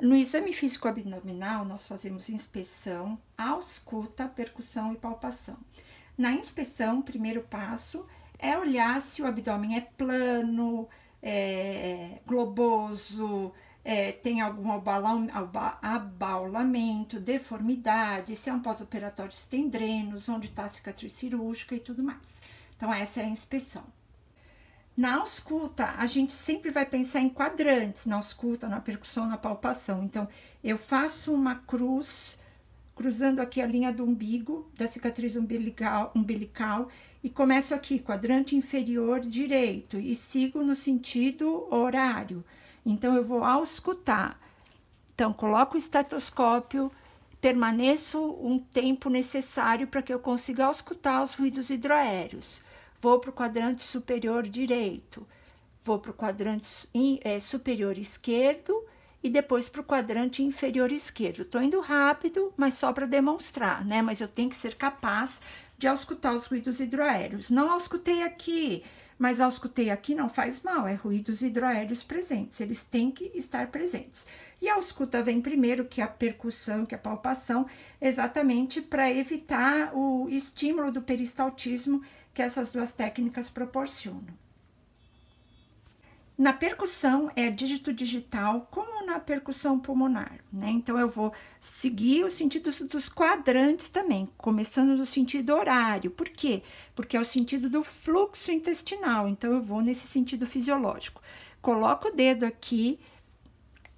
No exame físico abdominal, nós fazemos inspeção, ausculta, percussão e palpação. Na inspeção, o primeiro passo é olhar se o abdômen é plano, é, é globoso, é, tem algum abaulamento, deformidade, se é um pós-operatório, se tem drenos, onde está a cicatriz cirúrgica e tudo mais. Então, essa é a inspeção. Na ausculta, a gente sempre vai pensar em quadrantes, na ausculta, na percussão, na palpação. Então, eu faço uma cruz cruzando aqui a linha do umbigo, da cicatriz umbilical, umbilical, e começo aqui, quadrante inferior direito, e sigo no sentido horário. Então, eu vou auscultar. Então, coloco o estetoscópio, permaneço um tempo necessário para que eu consiga auscultar os ruídos hidroaéreos vou para o quadrante superior direito, vou para o quadrante é, superior esquerdo e depois para o quadrante inferior esquerdo. Estou indo rápido, mas só para demonstrar, né? Mas eu tenho que ser capaz de auscultar os ruídos hidroaéreos. Não auscutei aqui, mas auscultei aqui não faz mal, é ruídos hidroéreos presentes, eles têm que estar presentes. E a escuta vem primeiro que a percussão, que a palpação, exatamente para evitar o estímulo do peristaltismo que essas duas técnicas proporcionam. Na percussão é dígito digital, como na percussão pulmonar, né? Então eu vou seguir os sentidos dos quadrantes também, começando no sentido horário. Por quê? Porque é o sentido do fluxo intestinal, então eu vou nesse sentido fisiológico. Coloco o dedo aqui,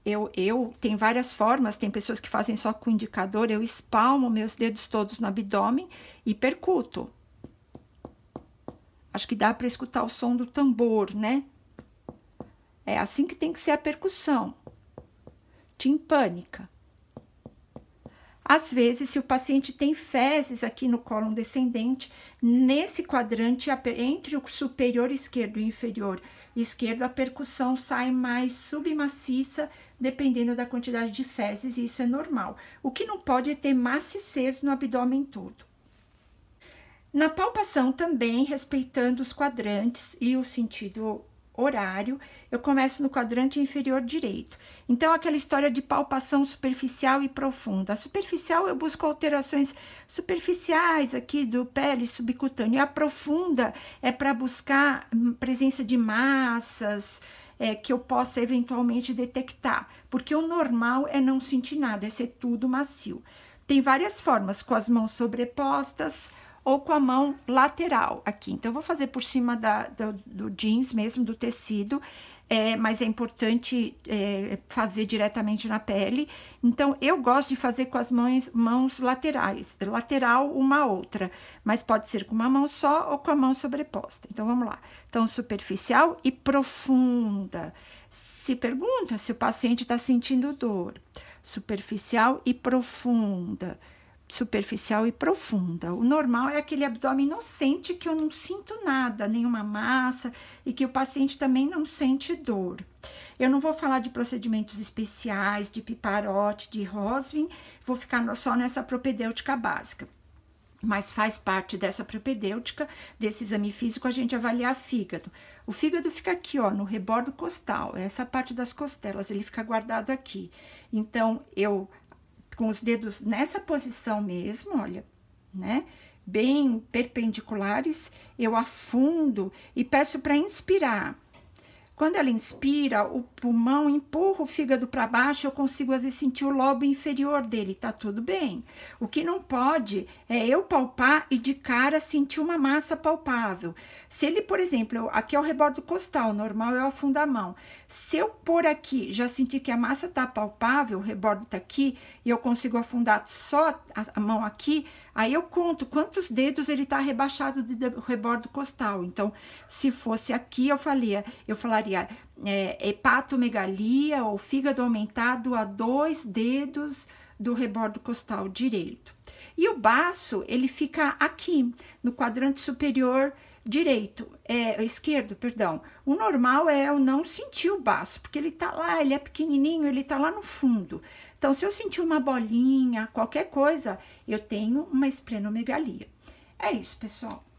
eu, eu tem várias formas, tem pessoas que fazem só com indicador, eu espalmo meus dedos todos no abdômen e percuto. Acho que dá para escutar o som do tambor, né? É assim que tem que ser a percussão timpânica. Às vezes, se o paciente tem fezes aqui no colo descendente, nesse quadrante entre o superior esquerdo e o inferior esquerdo, a percussão sai mais submaciça, dependendo da quantidade de fezes, e isso é normal. O que não pode é ter maciçez no abdômen todo. Na palpação também, respeitando os quadrantes e o sentido horário, eu começo no quadrante inferior direito. Então, aquela história de palpação superficial e profunda. A superficial, eu busco alterações superficiais aqui do pele subcutâneo. A profunda é para buscar hum, presença de massas, é, que eu possa eventualmente detectar, porque o normal é não sentir nada, é ser tudo macio. Tem várias formas, com as mãos sobrepostas, ou com a mão lateral aqui. Então, eu vou fazer por cima da, do jeans mesmo, do tecido, é, mas é importante é, fazer diretamente na pele. Então, eu gosto de fazer com as mãos, mãos laterais, lateral uma a outra, mas pode ser com uma mão só ou com a mão sobreposta. Então, vamos lá. Então, superficial e profunda. Se pergunta se o paciente está sentindo dor. Superficial e profunda superficial e profunda. O normal é aquele abdômen inocente que eu não sinto nada, nenhuma massa e que o paciente também não sente dor. Eu não vou falar de procedimentos especiais, de piparote, de Rosvin, vou ficar só nessa propedêutica básica. Mas faz parte dessa propedêutica, desse exame físico, a gente avaliar fígado. O fígado fica aqui, ó, no rebordo costal, essa parte das costelas, ele fica guardado aqui. Então, eu com os dedos nessa posição mesmo, olha, né? Bem perpendiculares, eu afundo e peço para inspirar quando ela inspira, o pulmão empurra o fígado para baixo, eu consigo às vezes sentir o lobo inferior dele, tá tudo bem. O que não pode é eu palpar e de cara sentir uma massa palpável. Se ele, por exemplo, eu, aqui é o rebordo costal, normal é a mão. Se eu por aqui já sentir que a massa tá palpável, o rebordo tá aqui, e eu consigo afundar só a mão aqui, Aí eu conto quantos dedos ele está rebaixado de rebordo costal. Então, se fosse aqui, eu falaria, eu falaria é, hepatomegalia ou fígado aumentado a dois dedos do rebordo costal direito. E o baço, ele fica aqui, no quadrante superior direito, é, esquerdo, perdão. O normal é eu não sentir o baço, porque ele tá lá, ele é pequenininho, ele tá lá no fundo. Então, se eu sentir uma bolinha, qualquer coisa, eu tenho uma esplenomegalia. É isso, pessoal.